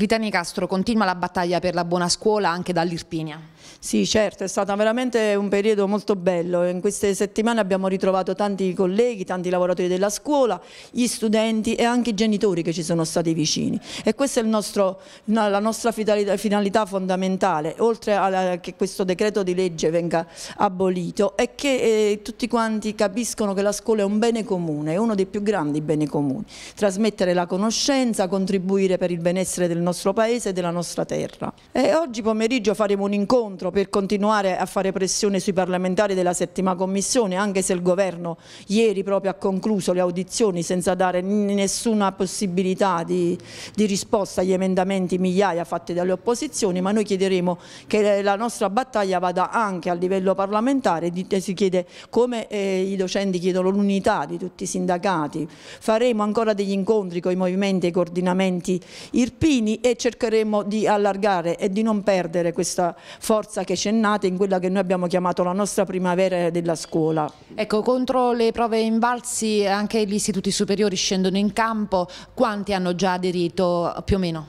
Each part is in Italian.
Ritani Castro continua la battaglia per la buona scuola anche dall'Irpinia. Sì, certo, è stato veramente un periodo molto bello. In queste settimane abbiamo ritrovato tanti colleghi, tanti lavoratori della scuola, gli studenti e anche i genitori che ci sono stati vicini. E questa è nostro, la nostra finalità fondamentale, oltre a che questo decreto di legge venga abolito, è che eh, tutti quanti capiscono che la scuola è un bene comune, è uno dei più grandi beni comuni. Trasmettere la conoscenza, contribuire per il benessere del nostro nostro paese e della nostra terra. E oggi pomeriggio faremo un incontro per continuare a fare pressione sui parlamentari della settima commissione, anche se il governo ieri proprio ha concluso le audizioni senza dare nessuna possibilità di, di risposta agli emendamenti migliaia fatti dalle opposizioni, ma noi chiederemo che la nostra battaglia vada anche a livello parlamentare, eh, si chiede come eh, i docenti chiedono l'unità di tutti i sindacati, faremo ancora degli incontri con i movimenti e i coordinamenti irpini impegni e cercheremo di allargare e di non perdere questa forza che c'è nata in quella che noi abbiamo chiamato la nostra primavera della scuola. Ecco, contro le prove invalsi anche gli istituti superiori scendono in campo, quanti hanno già aderito più o meno?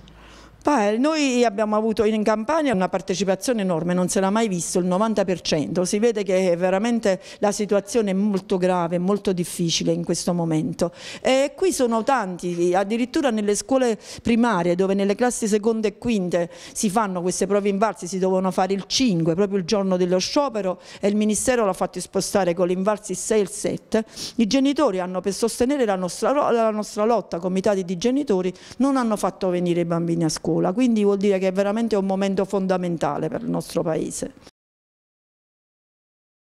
Beh, noi abbiamo avuto in Campania una partecipazione enorme, non se l'ha mai visto, il 90%, si vede che veramente la situazione è molto grave, molto difficile in questo momento e qui sono tanti, addirittura nelle scuole primarie dove nelle classi seconde e quinte si fanno queste prove invalsi, si dovevano fare il 5 proprio il giorno dello sciopero e il Ministero l'ha fatto spostare con l'invalsi 6 e il 7, i genitori hanno per sostenere la nostra, la nostra lotta, comitati di genitori, non hanno fatto venire i bambini a scuola scuola, quindi vuol dire che è veramente un momento fondamentale per il nostro Paese.